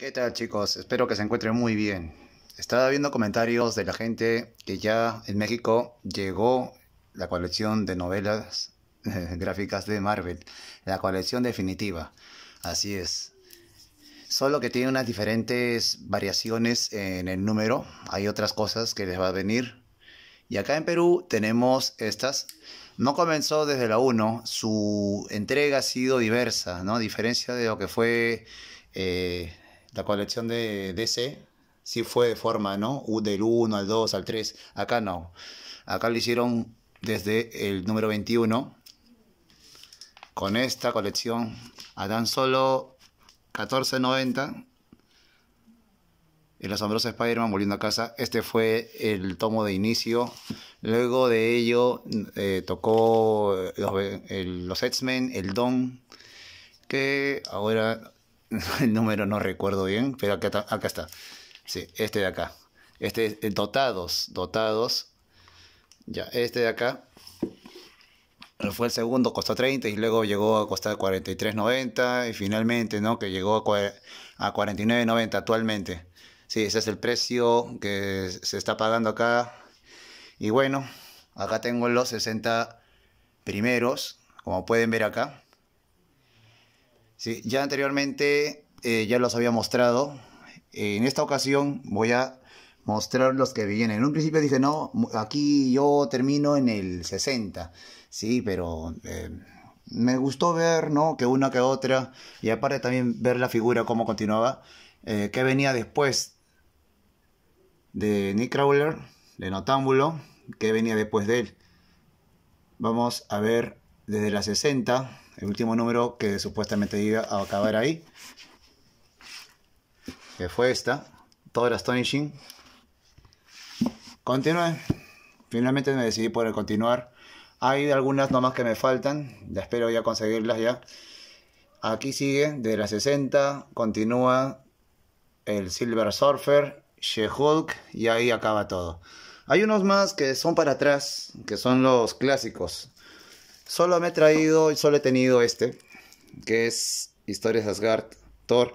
¿Qué tal chicos? Espero que se encuentren muy bien. Estaba viendo comentarios de la gente que ya en México llegó la colección de novelas gráficas de Marvel, la colección definitiva. Así es. Solo que tiene unas diferentes variaciones en el número. Hay otras cosas que les va a venir. Y acá en Perú tenemos estas. No comenzó desde la 1. Su entrega ha sido diversa, ¿no? A diferencia de lo que fue eh, la colección de DC sí fue de forma, ¿no? Del 1 al 2 al 3. Acá no. Acá lo hicieron desde el número 21. Con esta colección a tan solo 14.90. El asombroso Spider-Man volviendo a casa. Este fue el tomo de inicio. Luego de ello eh, tocó los, los X-Men, el Don, que ahora el número no recuerdo bien, pero acá, está. Sí, este de acá. Este es eh, dotados, dotados. Ya, este de acá fue el segundo, costó 30 y luego llegó a costar 43.90 y finalmente, ¿no? Que llegó a 49.90 actualmente. Sí, ese es el precio que se está pagando acá. Y bueno, acá tengo los 60 primeros, como pueden ver acá. Sí, ya anteriormente eh, ya los había mostrado. En esta ocasión voy a mostrar los que vienen. En un principio dije, no, aquí yo termino en el 60. Sí, pero eh, me gustó ver, ¿no? Que una que otra. Y aparte también ver la figura, cómo continuaba. Eh, que venía después de Nick Crawler, de Notámbulo. Que venía después de él. Vamos a ver desde la 60 el último número que supuestamente iba a acabar ahí, que fue esta, todo era astonishing. Continué, finalmente me decidí por continuar. Hay algunas nomás que me faltan, ya espero ya conseguirlas ya. Aquí sigue, de la 60, continúa el Silver Surfer, She-Hulk y ahí acaba todo. Hay unos más que son para atrás, que son los clásicos. Solo me he traído y solo he tenido este, que es Historias de Asgard, Thor.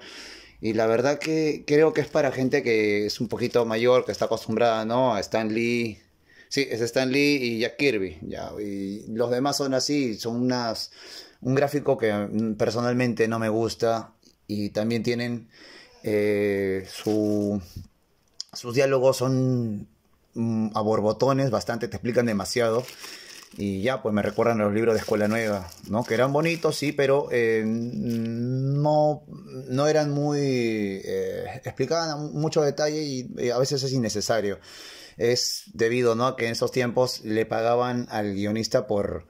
Y la verdad que creo que es para gente que es un poquito mayor, que está acostumbrada, ¿no? A Stan Lee. Sí, es Stan Lee y Jack Kirby. Ya. Y los demás son así, son unas, un gráfico que mm, personalmente no me gusta. Y también tienen eh, su, sus diálogos son mm, a borbotones, bastante, te explican demasiado y ya pues me recuerdan los libros de escuela nueva, ¿no? Que eran bonitos, sí, pero eh, no, no eran muy... Eh, explicaban mucho detalle y, eh, a veces es innecesario. Es debido, ¿no? A que en esos tiempos le pagaban al guionista por...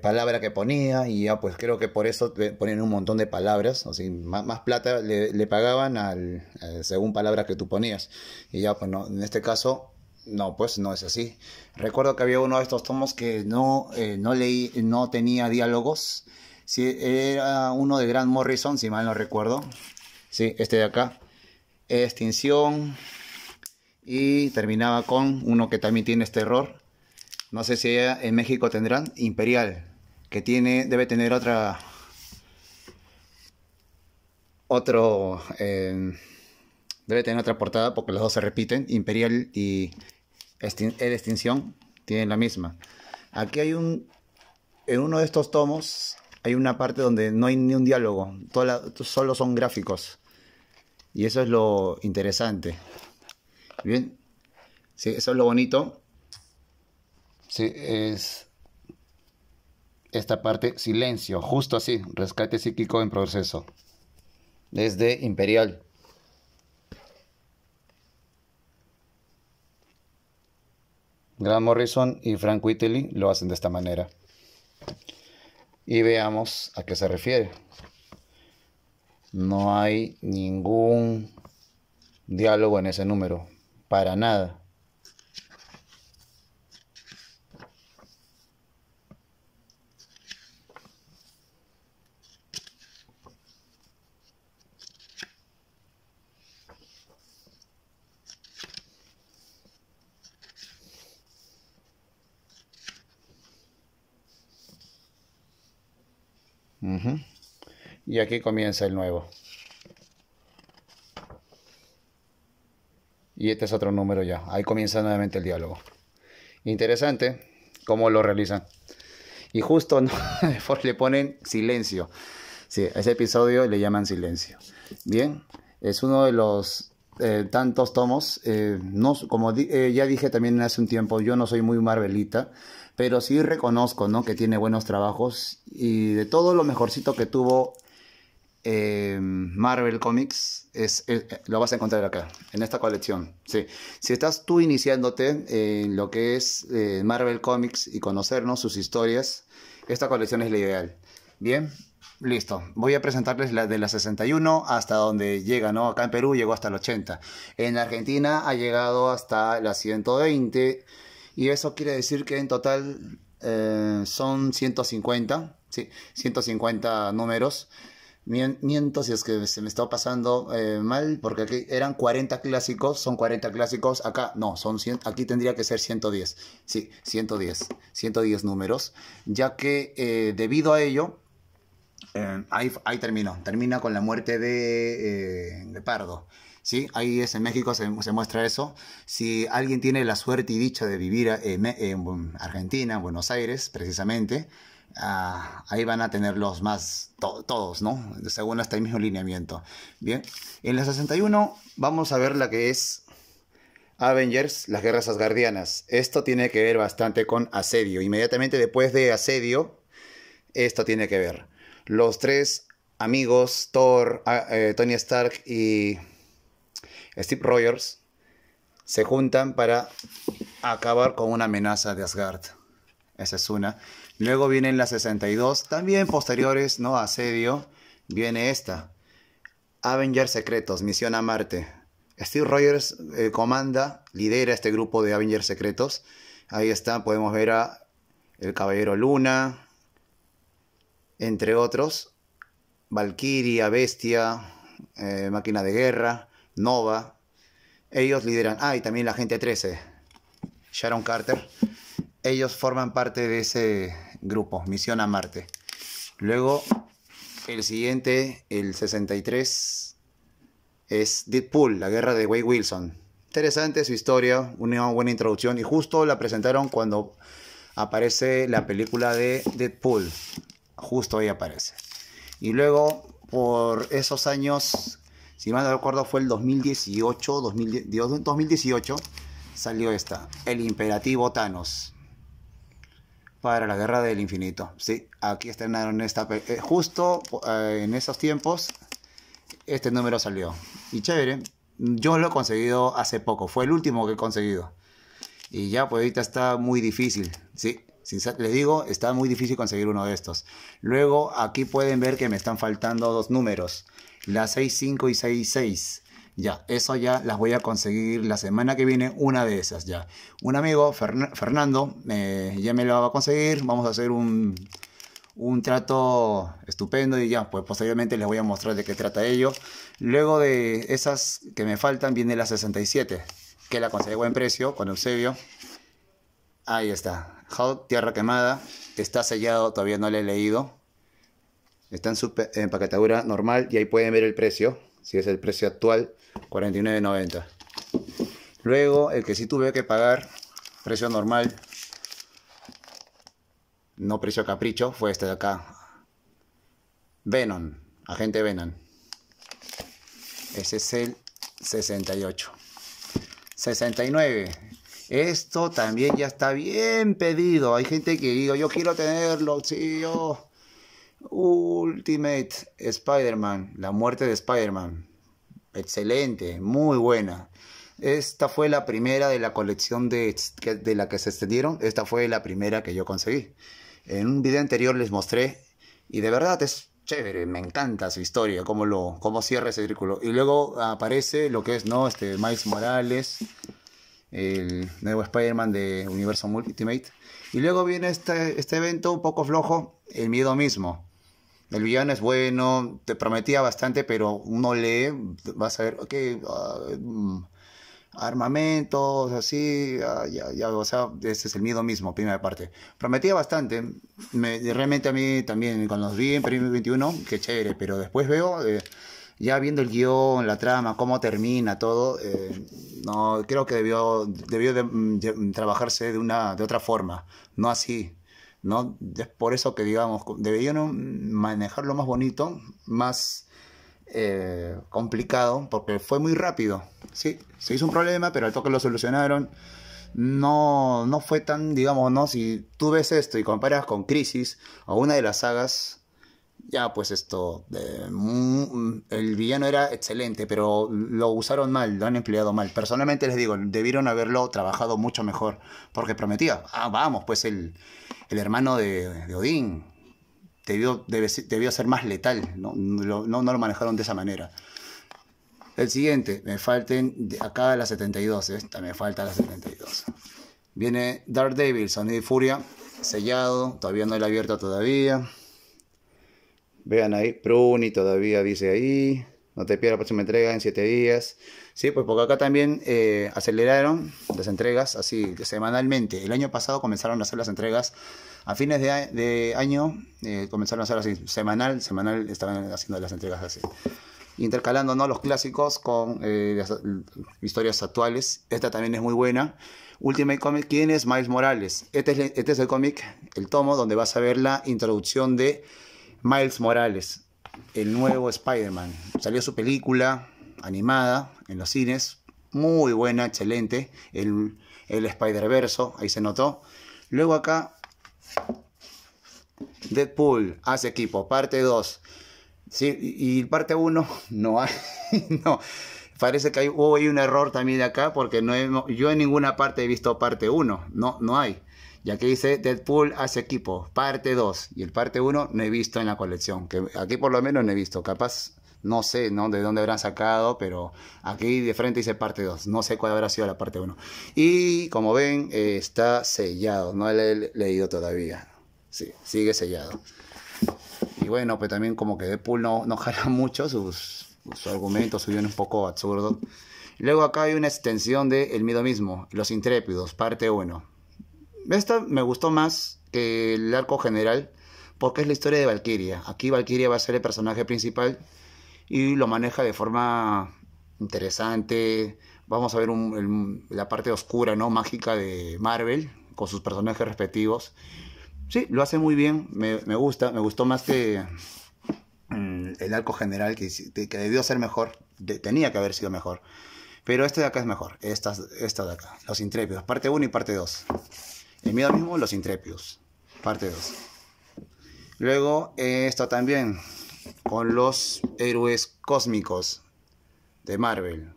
palabra que ponía y ya pues creo que por eso ponían un montón de palabras, o sea, más, plata le, pagaban al, según palabras que tú ponías y ya pues no, en este caso no, pues no es así. Recuerdo que había uno de estos tomos que no, eh, no leí, no tenía diálogos. era uno de Grant Morrison, si mal no recuerdo. Sí, este de acá. Extinción. Y terminaba con uno que también tiene este error. No sé si en México tendrán Imperial, que tiene, debe tener otra, otro, eh, debe tener otra portada porque los dos se repiten, Imperial y eh, extinción tiene la misma. Aquí hay un. En uno de estos tomos hay una parte donde no hay ni un diálogo, solo son gráficos. Y eso es lo interesante. Bien, sí, eso es lo bonito. Sí, es esta parte, silencio, justo así, rescate psíquico en proceso. Desde Imperial. Grant Morrison y Frank Whitley lo hacen de esta manera. Y veamos a qué se refiere. No hay ningún diálogo en ese número, para nada. Y aquí comienza el nuevo. Y este es otro número ya. Ahí comienza nuevamente el diálogo. Interesante cómo lo realizan. Y justo le ponen silencio. Sí, a ese episodio le llaman silencio. Bien, es uno de los eh, tantos tomos. Eh, no, como eh, ya dije también hace un tiempo, yo no soy muy marvelita pero sí reconozco, ¿no? Que tiene buenos trabajos y de todo lo mejorcito que tuvo eh, Marvel Comics, es, lo vas a encontrar acá, en esta colección. Si estás tú iniciándote en lo que es eh, Marvel Comics y conocernos sus historias, esta colección es la ideal. Bien, listo. Voy a presentarles la de la 61 hasta donde llega, Acá en Perú llegó hasta el 80. En Argentina ha llegado hasta la 120. Y eso quiere decir que en total eh, son 150, ¿sí? 150 números. Miento si es que se me está pasando eh, mal, porque aquí eran 40 clásicos, son 40 clásicos, acá no, son 100, aquí tendría que ser 110, sí, 110, 110 números, ya que eh, debido a ello ahí, terminó, termina con la muerte de, eh, Pardo. ¿sí? Ahí es en México se, muestra eso. Si alguien tiene la suerte y dicha de vivir eh, en, Argentina, en Buenos Aires, precisamente, ah, ahí van a tener los más, todos, ¿no? Según el mismo lineamiento. Bien, en la 61 vamos a ver la que es Avengers, las guerras asgardianas. Esto tiene que ver bastante con asedio. Inmediatamente después de asedio, esto tiene que ver los tres amigos, Thor, ah, eh, Tony Stark y Steve Rogers, se juntan para acabar con una amenaza de Asgard. Esa es una. Luego vienen las 62, también posteriores, ¿no? Asedio. Viene esta. Avengers Secretos, Misión a Marte. Steve Rogers eh, comanda, lidera este grupo de Avengers Secretos. Ahí está, podemos ver a El Caballero Luna, entre otros, Valkyria, Bestia, eh, Máquina de Guerra, Nova. Ellos lideran, ah, y también la gente 13, Sharon Carter. Ellos forman parte de ese grupo, Misión a Marte. Luego, el siguiente, el 63, es Deadpool, la guerra de Wade Wilson. Interesante su historia, una buena introducción y justo la presentaron cuando aparece la película de Deadpool, justo ahí aparece. Y luego, por esos años, si mal no recuerdo, fue el 2018, 2018, salió esta, el imperativo Thanos para la guerra del infinito. Sí, aquí estrenaron esta, eh, justo eh, en esos tiempos, este número salió. Y chévere, yo lo he conseguido hace poco, fue el último que he conseguido. Y ya, pues ahorita está muy difícil, sí les digo, está muy difícil conseguir uno de estos. Luego, aquí pueden ver que me están faltando dos números. La 65 y 66. Ya, eso ya las voy a conseguir la semana que viene, una de esas ya. Un amigo, Fernando, eh, ya me lo va a conseguir. Vamos a hacer un, trato estupendo y ya, pues posteriormente les voy a mostrar de qué trata ello. Luego de esas que me faltan viene la 67, que la conseguí buen precio con Eusebio. Ahí está. How, Tierra Quemada. Está sellado, todavía no le he leído. Está en su empaquetadura normal y ahí pueden ver el precio. Si es el precio actual, 49.90. Luego, el que sí tuve que pagar, precio normal, no precio capricho, fue este de acá. Venom, agente Venom. Ese es el 68. 69, esto también ya está bien pedido. Hay gente que digo, yo quiero tenerlo, sí, Ultimate Spider-Man, la muerte de Spider-Man. Excelente, muy buena. Esta fue la primera de la colección de, de la que se extendieron. Esta fue la primera que yo conseguí. En un video anterior les mostré y de verdad es chévere, me encanta su historia, cómo, lo, cómo cierra ese círculo. Y luego aparece lo que es, ¿no? Este, Miles Morales el nuevo Spider-Man de Universo Ultimate. Y luego viene este, este, evento un poco flojo, El miedo mismo. El villano es bueno, te prometía bastante, pero uno lee, vas a ver, ok, ah, mm, armamentos, así, ah, ya, ya, o sea, ese es el miedo mismo, primera parte. Prometía bastante, me, realmente a mí también, cuando los vi en Premio 21, qué chévere, pero después veo... Eh, ya viendo el guión, la trama, cómo termina todo, eh, no creo que debió, debió de, mm, mm, trabajarse de, una, de otra forma, no así. ¿no? Es por eso que, digamos, debieron manejarlo más bonito, más eh, complicado, porque fue muy rápido. Sí, se hizo un problema, pero al toque lo solucionaron. No, no fue tan, digamos, no, si tú ves esto y comparas con Crisis o una de las sagas ya pues esto, mm, el villano era excelente, pero lo usaron mal, lo han empleado mal. Personalmente les digo, debieron haberlo trabajado mucho mejor, porque prometía, ah, vamos, pues el, hermano de, Odín debió, ser más letal, no, lo manejaron de esa manera. El siguiente, me falten acá las 72, esta me falta las 72. Viene Dark Devil, Sonido y Furia, sellado, todavía no lo he abierto todavía. Vean ahí, Pruni todavía dice ahí. No te pierdas la próxima entrega en siete días. Sí, pues porque acá también eh, aceleraron las entregas así semanalmente. El año pasado comenzaron a hacer las entregas a fines de, año, eh, comenzaron a hacer así semanal, semanal estaban haciendo las entregas así. Intercalando ¿no? los clásicos con eh, historias actuales. Esta también es muy buena. Ultimate Comic, ¿quién es Miles Morales? Este es, este es el cómic, el tomo, donde vas a ver la introducción de Miles Morales, el nuevo Spider-Man. Salió su película animada en los cines, muy buena, excelente. El, el Spider-Verso, ahí se notó. Luego acá, Deadpool hace equipo, parte 2. Sí, y parte 1 no hay, no. Parece que hay, hubo un error también acá porque no yo en ninguna parte he visto parte 1, no, no hay. Y aquí dice Deadpool hace equipo, parte 2. Y el parte 1 no he visto en la colección. Que aquí por lo menos no he visto. Capaz, no sé ¿no? de dónde habrán sacado, pero aquí de frente dice parte 2. No sé cuál habrá sido la parte 1. Y como ven, eh, está sellado. No le he leído todavía. Sí, sigue sellado. Y bueno, pues también como que Deadpool no, no jala mucho sus, sus argumentos, subió un poco absurdo. Luego acá hay una extensión de El Mido mismo, Los Intrépidos, parte 1. Esta me gustó más que el arco general porque es la historia de Valkyria. Aquí Valkyria va a ser el personaje principal y lo maneja de forma interesante. Vamos a ver la parte oscura, ¿no? Mágica de Marvel con sus personajes respectivos. Sí, lo hace muy bien, me, gusta, me gustó más que mm, el arco general que, debió ser mejor, tenía que haber sido mejor. Pero este de acá es mejor, esta, esta de acá, Los Intrépidos, parte 1 y parte 2. El miedo mismo, los intrépidos. Parte 2. Luego esto está también con los héroes cósmicos de Marvel.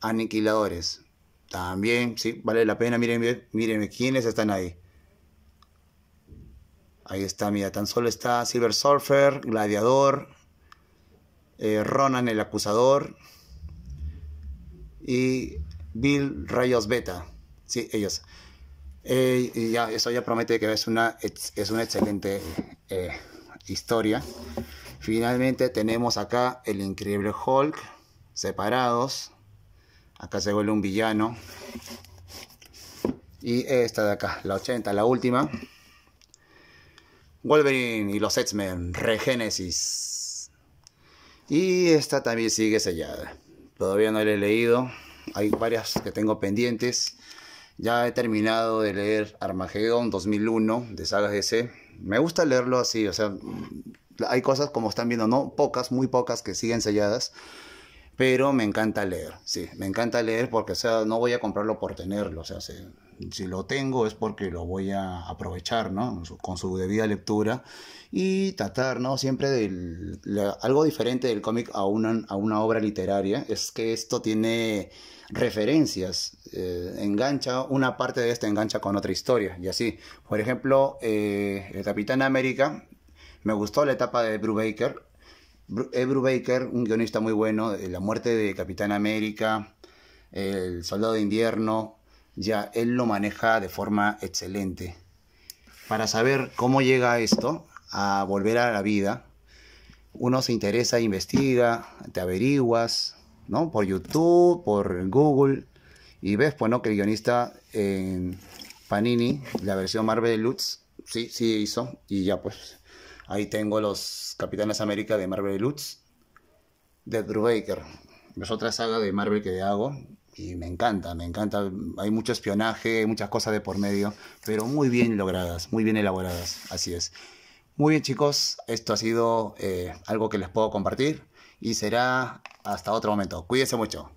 Aniquiladores. También, sí, vale la pena. Miren, miren quiénes están ahí. Ahí está, mira, tan solo está Silver Surfer, Gladiador, eh, Ronan el Acusador y Bill Rayos Beta. Sí, ellos. Eh, ya, eso ya promete que es una, es una excelente eh, historia. Finalmente tenemos acá el increíble Hulk, separados. Acá se vuelve un villano. Y esta de acá, la 80, la última. Wolverine y los X-Men, Regénesis. Y esta también sigue sellada. Todavía no la he leído. Hay varias que tengo pendientes. Ya he terminado de leer Armagedón 2001 de saga DC. Me gusta leerlo así, o sea, hay cosas como están viendo, no pocas, muy pocas que siguen selladas pero me encanta leer, sí, me encanta leer porque, o sea, no voy a comprarlo por tenerlo, o sea, si, lo tengo es porque lo voy a aprovechar, ¿no? Con su debida lectura y tratar, ¿no? Siempre de, algo diferente del cómic a una, a una obra literaria es que esto tiene referencias, eh, engancha, una parte de esto engancha con otra historia y así. Por ejemplo, eh, el Capitán América, me gustó la etapa de Brubaker, Ebru e. Baker, un guionista muy bueno, eh, La muerte de Capitán América, El Soldado de Invierno, ya él lo maneja de forma excelente. Para saber cómo llega esto a volver a la vida, uno se interesa, investiga, te averiguas, ¿no? Por YouTube, por Google, y ves, pues, ¿no? Que el guionista en eh, Panini, la versión Marvel Lutz, sí, sí hizo, y ya, pues, Ahí tengo los Capitanes América de Marvel Lutz, de Drew Baker. Es otra saga de Marvel que hago y me encanta, me encanta. Hay mucho espionaje, muchas cosas de por medio, pero muy bien logradas, muy bien elaboradas, así es. Muy bien chicos, esto ha sido eh, algo que les puedo compartir y será hasta otro momento. Cuídense mucho.